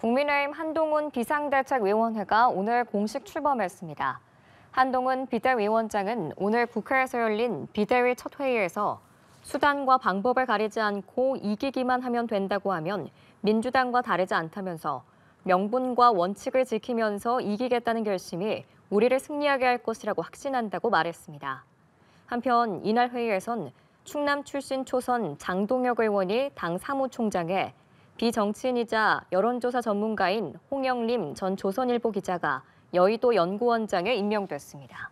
국민의힘 한동훈 비상대책위원회가 오늘 공식 출범했습니다. 한동훈 비대위원장은 오늘 국회에서 열린 비대위 첫 회의에서 수단과 방법을 가리지 않고 이기기만 하면 된다고 하면 민주당과 다르지 않다면서 명분과 원칙을 지키면서 이기겠다는 결심이 우리를 승리하게 할 것이라고 확신한다고 말했습니다. 한편 이날 회의에선 충남 출신 초선 장동혁 의원이 당 사무총장에 비정치인이자 여론조사 전문가인 홍영림 전 조선일보 기자가 여의도 연구원장에 임명됐습니다.